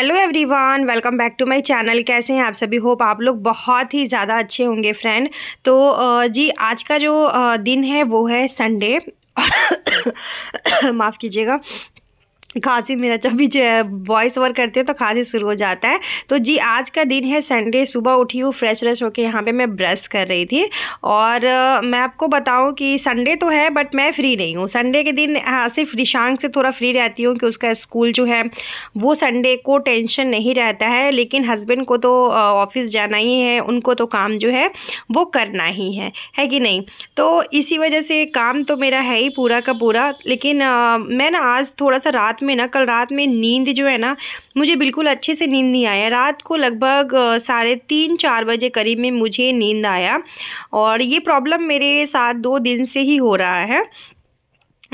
hello everyone welcome back to my channel कैसे हैं आप सभी होप आप लोग बहुत ही ज़्यादा अच्छे होंगे फ्रेंड तो जी आज का जो दिन है वो है संडे माफ़ कीजिएगा खास मेरा जब भी जो है वॉइस ओवर करते हैं तो खांसी शुरू हो जाता है तो जी आज का दिन है संडे सुबह उठी हूँ फ्रेश व्रेश होकर यहाँ पे मैं ब्रश कर रही थी और मैं आपको बताऊँ कि संडे तो है बट मैं फ्री नहीं हूँ संडे के दिन हाँ सिर्फ निशांक से थोड़ा फ्री रहती हूँ कि उसका स्कूल जो है वो संडे को टेंशन नहीं रहता है लेकिन हस्बैंड को तो ऑफिस जाना ही है उनको तो काम जो है वो करना ही है है कि नहीं तो इसी वजह से काम तो मेरा है ही पूरा का पूरा लेकिन मैं ना आज थोड़ा सा रात में ना कल रात में नींद जो है ना मुझे बिल्कुल अच्छे से नींद नहीं आया रात को लगभग साढ़े तीन चार बजे करीब में मुझे नींद आया और ये प्रॉब्लम मेरे साथ दो दिन से ही हो रहा है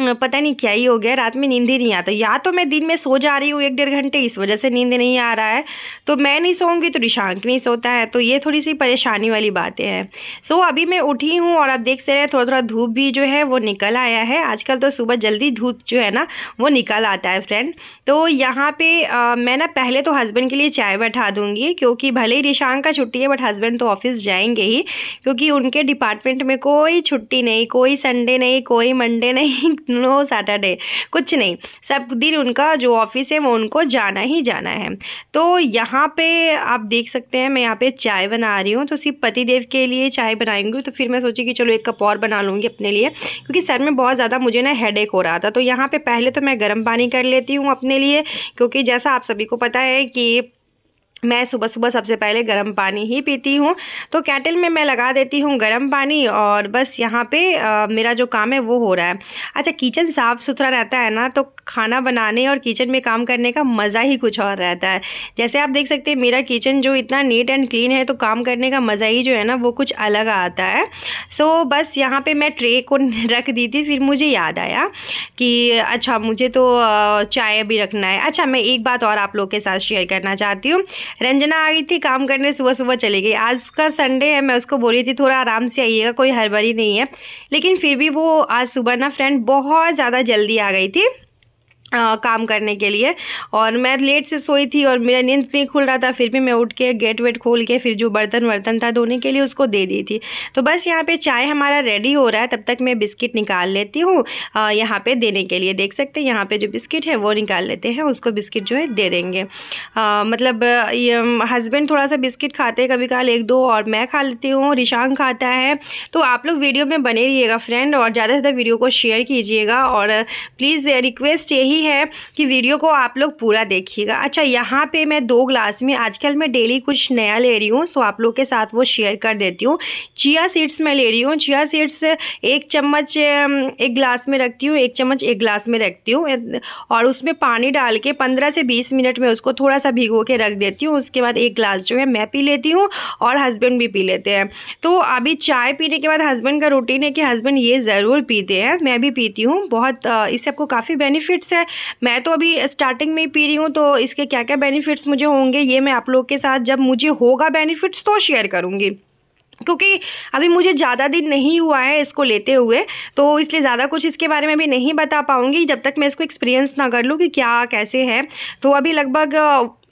पता नहीं क्या ही हो गया रात में नींद ही नहीं आता या तो मैं दिन में सो जा रही हूँ एक डेढ़ घंटे इस वजह से नींद नहीं आ रहा है तो मैं नहीं सोऊंगी तो निशांक नहीं सोता है तो ये थोड़ी सी परेशानी वाली बातें हैं सो अभी मैं उठी हूँ और आप देख सकते हैं थोड़ा थोड़ा धूप भी जो है वो निकल आया है आजकल तो सुबह जल्दी धूप जो है ना वो निकल आता है फ्रेंड तो यहाँ पर मैं ना पहले तो हस्बैंड के लिए चाय बैठा दूँगी क्योंकि भले ही निशांक का छुट्टी है बट हस्बैंड तो ऑफिस जाएंगे ही क्योंकि उनके डिपार्टमेंट में कोई छुट्टी नहीं कोई संडे नहीं कोई मंडे नहीं नो सैटरडे कुछ नहीं सब दिन उनका जो ऑफिस है वो उनको जाना ही जाना है तो यहाँ पे आप देख सकते हैं मैं यहाँ पे चाय बना रही हूँ तो सिर्फ पतिदेव के लिए चाय बनाएंगी तो फिर मैं सोची कि चलो एक कप और बना लूँगी अपने लिए क्योंकि सर में बहुत ज़्यादा मुझे ना हेड हो रहा था तो यहाँ पर पहले तो मैं गर्म पानी कर लेती हूँ अपने लिए क्योंकि जैसा आप सभी को पता है कि मैं सुबह सुबह सबसे पहले गर्म पानी ही पीती हूँ तो कैटल में मैं लगा देती हूँ गर्म पानी और बस यहाँ पे आ, मेरा जो काम है वो हो रहा है अच्छा किचन साफ़ सुथरा रहता है ना तो खाना बनाने और किचन में काम करने का मज़ा ही कुछ और रहता है जैसे आप देख सकते हैं मेरा किचन जो इतना नीट एंड क्लीन है तो काम करने का मज़ा ही जो है ना वो कुछ अलग आता है सो so, बस यहाँ पर मैं ट्रे को रख दी थी फिर मुझे याद आया कि अच्छा मुझे तो चाय भी रखना है अच्छा मैं एक बात और आप लोग के साथ शेयर करना चाहती हूँ रंजना आ गई थी काम करने सुबह सुबह चली गई आज का संडे है मैं उसको बोली थी थोड़ा आराम से आइएगा कोई हड़बड़ी नहीं है लेकिन फिर भी वो आज सुबह ना फ्रेंड बहुत ज़्यादा जल्दी आ गई थी आ, काम करने के लिए और मैं लेट से सोई थी और मेरा नींद नहीं खुल रहा था फिर भी मैं उठ के गेट वेट खोल के फिर जो बर्तन वर्तन था धोने के लिए उसको दे दी थी तो बस यहाँ पे चाय हमारा रेडी हो रहा है तब तक मैं बिस्किट निकाल लेती हूँ यहाँ पे देने के लिए देख सकते हैं यहाँ पे जो बिस्किट है वो निकाल लेते हैं उसको बिस्किट जो है दे देंगे आ, मतलब हस्बैंड थोड़ा सा बिस्किट खाते हैं कभी काल एक दो और मैं खा लेती हूँ रिशांग खाता है तो आप लोग वीडियो में बने रहिएगा फ्रेंड और ज़्यादा से ज़्यादा वीडियो को शेयर कीजिएगा और प्लीज़ रिक्वेस्ट यही यही है कि वीडियो को आप लोग पूरा देखिएगा अच्छा यहाँ पे मैं दो ग्लास में आजकल मैं डेली कुछ नया ले रही हूँ सो आप लोग के साथ वो शेयर कर देती हूँ चिया सीड्स मैं ले रही हूँ चिया सीड्स एक चम्मच एक ग्लास में रखती हूँ एक चम्मच एक ग्लास में रखती हूँ और उसमें पानी डाल के पंद्रह से बीस मिनट में उसको थोड़ा सा भिगो के रख देती हूँ उसके बाद एक ग्लास जो है मैं पी लेती हूँ और हस्बैंड भी पी लेते हैं तो अभी चाय पीने के बाद हस्बैंड का रूटीन है कि हस्बैंड ये ज़रूर पीते हैं मैं भी पीती हूँ बहुत इससे आपको काफ़ी बेनिफिट्स है मैं तो अभी स्टार्टिंग में ही पी रही हूँ तो इसके क्या क्या बेनिफिट्स मुझे होंगे ये मैं आप लोग के साथ जब मुझे होगा बेनिफिट्स तो शेयर करूँगी क्योंकि अभी मुझे ज़्यादा दिन नहीं हुआ है इसको लेते हुए तो इसलिए ज़्यादा कुछ इसके बारे में भी नहीं बता पाऊँगी जब तक मैं इसको एक्सपीरियंस ना कर लूँ कि क्या कैसे है तो अभी लगभग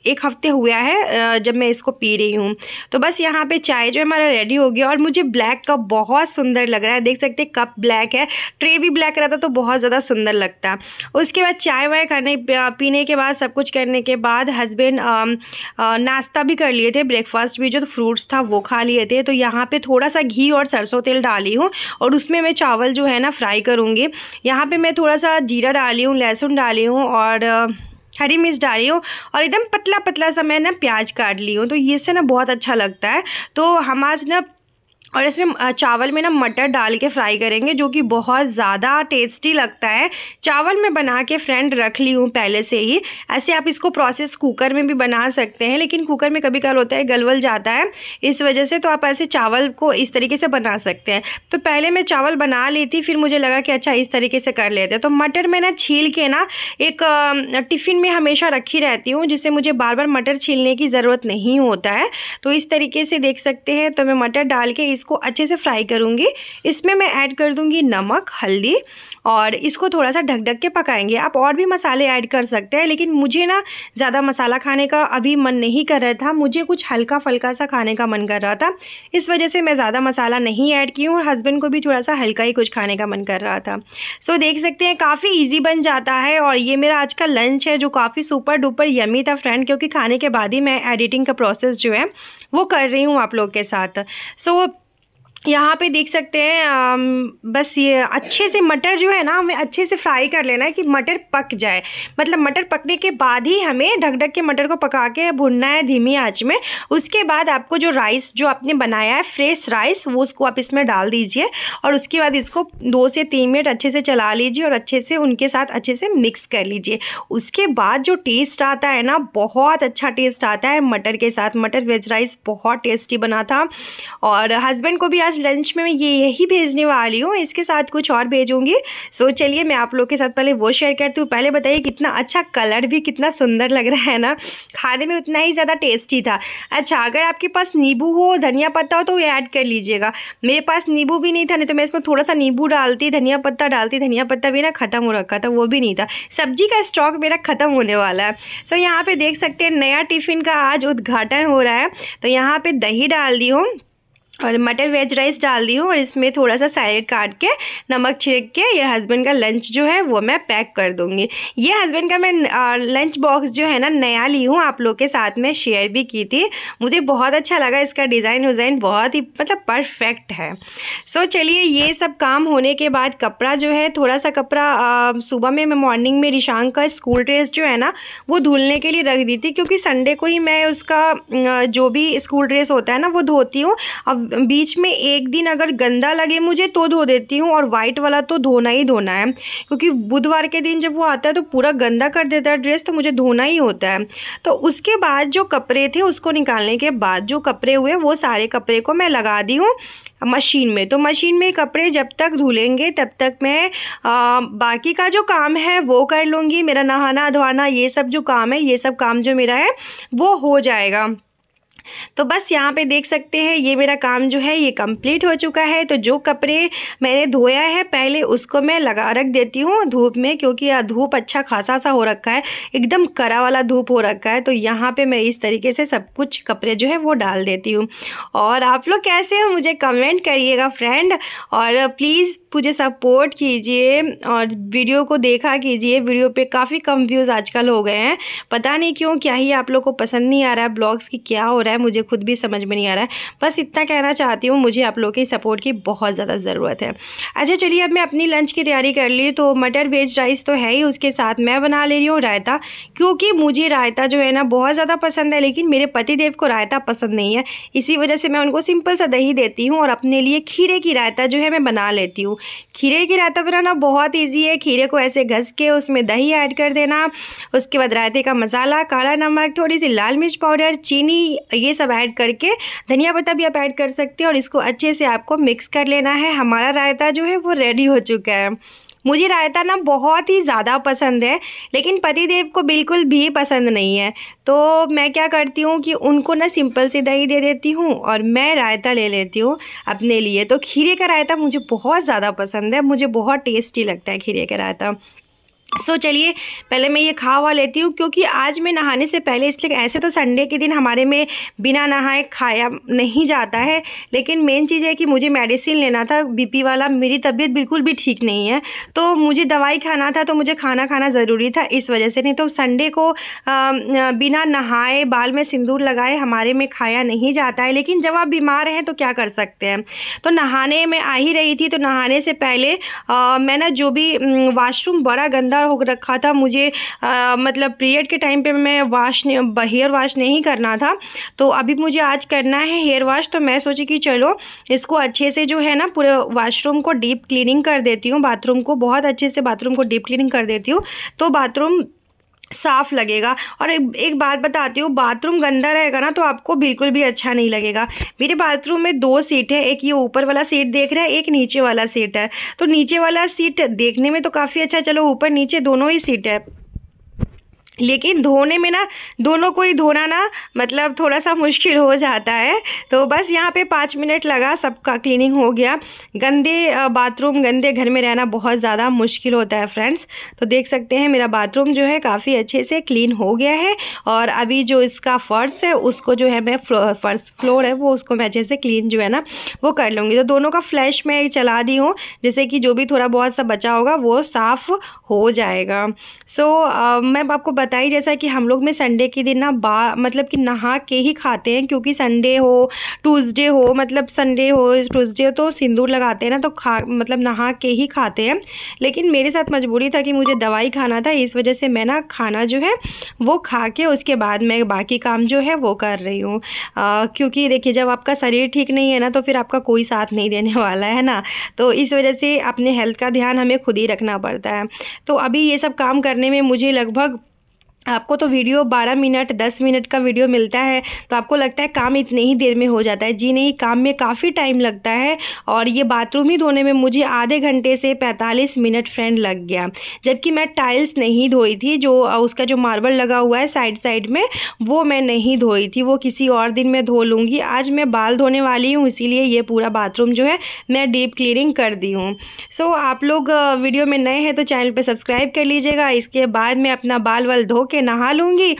एक हफ्ते हुआ है जब मैं इसको पी रही हूँ तो बस यहाँ पे चाय जो है हमारा रेडी हो गया और मुझे ब्लैक कप बहुत सुंदर लग रहा है देख सकते हैं कप ब्लैक है ट्रे भी ब्लैक रहता तो बहुत ज़्यादा सुंदर लगता उसके बाद चाय वाय करने पीने के बाद सब कुछ करने के बाद हस्बैंड नाश्ता भी कर लिए थे ब्रेकफास्ट भी जो तो फ्रूट्स था वो खा लिए थे तो यहाँ पर थोड़ा सा घी और सरसों तेल डाली हूँ और उसमें मैं चावल जो है ना फ्राई करूँगी यहाँ पर मैं थोड़ा सा जीरा डाली हूँ लहसुन डाली हूँ और हरी मिर्च डाली हूँ और एकदम पतला पतला सा मैं ना प्याज काट ली हूँ तो ये से ना बहुत अच्छा लगता है तो हम आज ना और इसमें चावल में ना मटर डाल के फ्राई करेंगे जो कि बहुत ज़्यादा टेस्टी लगता है चावल मैं बना के फ्रेंड रख ली हूँ पहले से ही ऐसे आप इसको प्रोसेस कुकर में भी बना सकते हैं लेकिन कुकर में कभी कल होता है गलवल जाता है इस वजह से तो आप ऐसे चावल को इस तरीके से बना सकते हैं तो पहले मैं चावल बना ली थी फिर मुझे लगा कि अच्छा इस तरीके से कर लेते हैं तो मटर मैं ना छील के ना एक टिफ़िन में हमेशा रखी रहती हूँ जिससे मुझे बार बार मटर छीलने की ज़रूरत नहीं होता है तो इस तरीके से देख सकते हैं तो मैं मटर डाल के इस इसको अच्छे से फ्राई करूँगी इसमें मैं ऐड कर दूँगी नमक हल्दी और इसको थोड़ा सा ढक ढक के पकाएंगे आप और भी मसाले ऐड कर सकते हैं लेकिन मुझे ना ज़्यादा मसाला खाने का अभी मन नहीं कर रहा था मुझे कुछ हल्का फल्का सा खाने का मन कर रहा था इस वजह से मैं ज़्यादा मसाला नहीं ऐड की हूँ और हस्बैंड को भी थोड़ा सा हल्का ही कुछ खाने का मन कर रहा था सो so, देख सकते हैं काफ़ी ईजी बन जाता है और ये मेरा आज का लंच है जो काफ़ी सुपर डुपर यमी था फ्रेंड क्योंकि खाने के बाद ही मैं एडिटिंग का प्रोसेस जो है वो कर रही हूँ आप लोग के साथ सो so, यहाँ पे देख सकते हैं बस ये अच्छे से मटर जो है ना हमें अच्छे से फ्राई कर लेना है कि मटर पक जाए मतलब मटर पकने के बाद ही हमें ढक ढक के मटर को पका के भुनना है धीमी आंच में उसके बाद आपको जो राइस जो आपने बनाया है फ्रेश राइस वो उसको आप इसमें डाल दीजिए और उसके बाद इसको दो से तीन मिनट अच्छे से चला लीजिए और अच्छे से उनके साथ अच्छे से मिक्स कर लीजिए उसके बाद जो टेस्ट आता है ना बहुत अच्छा टेस्ट आता है मटर के साथ मटर वेज राइस बहुत टेस्टी बना था और हस्बैंड को भी आज आज लंच में मैं ये यही भेजने वाली हूँ इसके साथ कुछ और भेजूंगी सो चलिए मैं आप लोग के साथ पहले वो शेयर करती हूँ पहले बताइए कितना अच्छा कलर भी कितना सुंदर लग रहा है ना खाने में उतना ही ज़्यादा टेस्टी था अच्छा अगर आपके पास नींबू हो धनिया पत्ता हो तो ये ऐड कर लीजिएगा मेरे पास नींबू भी नहीं था नहीं तो मैं इसमें थोड़ा सा नींबू डालती धनिया पत्ता डालती धनिया पत्ता भी ना ख़त्म हो रखा था वो भी नहीं था सब्जी का स्टॉक मेरा ख़त्म होने वाला है सो यहाँ पे देख सकते हैं नया टिफ़िन का आज उद्घाटन हो रहा है तो यहाँ पर दही डाल दी हूँ और मटर वेज राइस डाल दी हूँ और इसमें थोड़ा सा सैलेड काट के नमक छिड़क के ये हस्बैंड का लंच जो है वो मैं पैक कर दूँगी ये हस्बैंड का मैं लंच बॉक्स जो है ना नया ली हूँ आप लोग के साथ में शेयर भी की थी मुझे बहुत अच्छा लगा इसका डिज़ाइन उज़ाइन बहुत ही मतलब परफेक्ट है सो so, चलिए ये सब काम होने के बाद कपड़ा जो है थोड़ा सा कपड़ा सुबह में मैं मॉर्निंग में रिशांग का स्कूल ड्रेस जो है ना वो धुलने के लिए रख दी थी क्योंकि संडे को ही मैं उसका जो भी स्कूल ड्रेस होता है ना वो धोती हूँ अब बीच में एक दिन अगर गंदा लगे मुझे तो धो देती हूँ और वाइट वाला तो धोना ही धोना है क्योंकि बुधवार के दिन जब वो आता है तो पूरा गंदा कर देता है ड्रेस तो मुझे धोना ही होता है तो उसके बाद जो कपड़े थे उसको निकालने के बाद जो कपड़े हुए वो सारे कपड़े को मैं लगा दी हूँ मशीन में तो मशीन में कपड़े जब तक धुलेंगे तब तक मैं आ, बाकी का जो काम है वो कर लूँगी मेरा नहाना धोना ये सब जो काम है ये सब काम जो मेरा है वो हो जाएगा तो बस यहाँ पे देख सकते हैं ये मेरा काम जो है ये कंप्लीट हो चुका है तो जो कपड़े मैंने धोया है पहले उसको मैं लगा रख देती हूँ धूप में क्योंकि धूप अच्छा खासा सा हो रखा है एकदम करा वाला धूप हो रखा है तो यहाँ पे मैं इस तरीके से सब कुछ कपड़े जो है वो डाल देती हूँ और आप लोग कैसे हो मुझे कमेंट करिएगा फ्रेंड और प्लीज़ मुझे सपोर्ट कीजिए और वीडियो को देखा कीजिए वीडियो पर काफ़ी कम व्यूज़ आजकल हो गए हैं पता नहीं क्यों क्या ही आप लोग को पसंद नहीं आ रहा है ब्लॉग्स की क्या हो रहा है है मुझे खुद भी समझ में नहीं आ रहा है बस इतना कहना चाहती हूँ मुझे आप लोगों की सपोर्ट की बहुत ज़्यादा ज़रूरत है अच्छा चलिए अब मैं अपनी लंच की तैयारी कर ली तो मटर वेज राइस तो है ही उसके साथ मैं बना ले रही हूँ रायता क्योंकि मुझे रायता जो है ना बहुत ज़्यादा पसंद है लेकिन मेरे पति को रायता पसंद नहीं है इसी वजह से मैं उनको सिंपल सा दही देती हूँ और अपने लिए खीरे की रायता जो है मैं बना लेती हूँ खीरे की रायता बनाना बहुत ईजी है खीरे को ऐसे घस के उसमें दही ऐड कर देना उसके बाद रायते का मसाला काला नमक थोड़ी सी लाल मिर्च पाउडर चीनी ये सब ऐड करके धनिया पत्ता भी आप ऐड कर सकते हैं और इसको अच्छे से आपको मिक्स कर लेना है हमारा रायता जो है वो रेडी हो चुका है मुझे रायता ना बहुत ही ज़्यादा पसंद है लेकिन पतिदेव को बिल्कुल भी पसंद नहीं है तो मैं क्या करती हूँ कि उनको ना सिंपल से दही दे देती हूँ और मैं रायता ले लेती हूँ अपने लिए तो खीरे का रायता मुझे बहुत ज़्यादा पसंद है मुझे बहुत टेस्टी लगता है खीरे का रायता सो so, चलिए पहले मैं ये खा हुआ लेती हूँ क्योंकि आज मैं नहाने से पहले इसलिए ऐसे तो संडे के दिन हमारे में बिना नहाए खाया नहीं जाता है लेकिन मेन चीज़ है कि मुझे मेडिसिन लेना था बीपी वाला मेरी तबीयत बिल्कुल भी ठीक नहीं है तो मुझे दवाई खाना था तो मुझे खाना खाना ज़रूरी था इस वजह से नहीं तो संडे को आ, बिना नहाए बाल में सिंदूर लगाए हमारे में खाया नहीं जाता है लेकिन जब आप बीमार हैं तो क्या कर सकते हैं तो नहाने में आ ही रही थी तो नहाने से पहले मैं ना जो भी वाशरूम बड़ा गंदा गंदा हो रखा था मुझे आ, मतलब पीरियड के टाइम पे मैं वाश हेयर वाश नहीं करना था तो अभी मुझे आज करना है हेयर वाश तो मैं सोची कि चलो इसको अच्छे से जो है ना पूरे वाशरूम को डीप क्लीनिंग कर देती हूँ बाथरूम को बहुत अच्छे से बाथरूम को डीप क्लीनिंग कर देती हूँ तो बाथरूम साफ लगेगा और एक, एक बात बताती हूँ बाथरूम गंदा रहेगा ना तो आपको बिल्कुल भी अच्छा नहीं लगेगा मेरे बाथरूम में दो सीट है एक ये ऊपर वाला सीट देख रहा है एक नीचे वाला सीट है तो नीचे वाला सीट देखने में तो काफ़ी अच्छा चलो ऊपर नीचे दोनों ही सीट है लेकिन धोने में ना दोनों को ही धोना ना मतलब थोड़ा सा मुश्किल हो जाता है तो बस यहाँ पे पाँच मिनट लगा सबका क्लीनिंग हो गया गंदे बाथरूम गंदे घर में रहना बहुत ज़्यादा मुश्किल होता है फ्रेंड्स तो देख सकते हैं मेरा बाथरूम जो है काफ़ी अच्छे से क्लीन हो गया है और अभी जो इसका फ़र्श है उसको जो है मैं फर्स्ट फ्लोर है वो उसको मैं अच्छे से क्लीन जो है ना वो कर लूँगी तो दोनों का फ्लैश मैं चला दी हूँ जैसे कि जो भी थोड़ा बहुत सा बचा होगा वो साफ़ हो जाएगा सो मैं आपको बताई जैसा कि हम लोग में संडे के दिन ना बा मतलब कि नहा के ही खाते हैं क्योंकि संडे हो ट्यूसडे हो मतलब संडे हो ट्यूसडे हो तो सिंदूर लगाते हैं ना तो खा मतलब नहा के ही खाते हैं लेकिन मेरे साथ मजबूरी था कि मुझे दवाई खाना था इस वजह से मैं ना खाना जो है वो खा के उसके बाद मैं बाकी काम जो है वो कर रही हूँ क्योंकि देखिए जब आपका शरीर ठीक नहीं है ना तो फिर आपका कोई साथ नहीं देने वाला है ना तो इस वजह से अपने हेल्थ का ध्यान हमें खुद ही रखना पड़ता है तो अभी ये सब काम करने में मुझे लगभग आपको तो वीडियो 12 मिनट 10 मिनट का वीडियो मिलता है तो आपको लगता है काम इतने ही देर में हो जाता है जी नहीं काम में काफ़ी टाइम लगता है और ये बाथरूम ही धोने में मुझे आधे घंटे से 45 मिनट फ्रेंड लग गया जबकि मैं टाइल्स नहीं धोई थी जो उसका जो मार्बल लगा हुआ है साइड साइड में वो मैं नहीं धोई थी वो किसी और दिन में धो लूँगी आज मैं बाल धोने वाली हूँ इसीलिए ये पूरा बाथरूम जो है मैं डीप क्लिनिंग कर दी हूँ सो आप लोग वीडियो में नए हैं तो चैनल पर सब्सक्राइब कर लीजिएगा इसके बाद मैं अपना बाल वाल धो के नहा लूँगी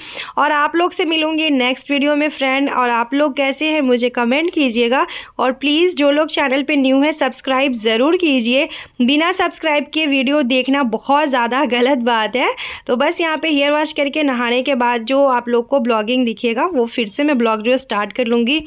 और आप लोग से मिलूँगी नेक्स्ट वीडियो में फ्रेंड और आप लोग कैसे हैं मुझे कमेंट कीजिएगा और प्लीज़ जो लोग चैनल पर न्यू है सब्सक्राइब ज़रूर कीजिए बिना सब्सक्राइब के वीडियो देखना बहुत ज़्यादा गलत बात है तो बस यहाँ पर हेयर वॉश करके नहाने के बाद जो आप लोग को ब्लॉगिंग दिखेगा वो फिर से मैं ब्लॉग जो स्टार्ट कर लूँगी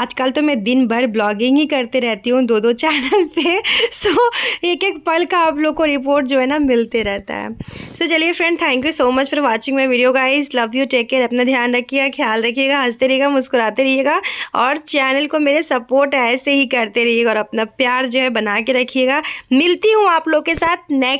आजकल तो मैं दिन भर ब्लॉगिंग ही करते रहती हूँ दो दो चैनल पे सो so, एक एक पल का आप लोग को रिपोर्ट जो है ना मिलते रहता है सो so, चलिए friend thank you so much for watching my video guys love you take care अपना ध्यान रखिएगा ख्याल रखिएगा हंसते रहिएगा मुस्कुराते रहिएगा और चैनल को मेरे सपोर्ट ऐसे ही करते रहिएगा और अपना प्यार जो है बना के रखिएगा मिलती हूँ आप लोग के साथ नेक्स्ट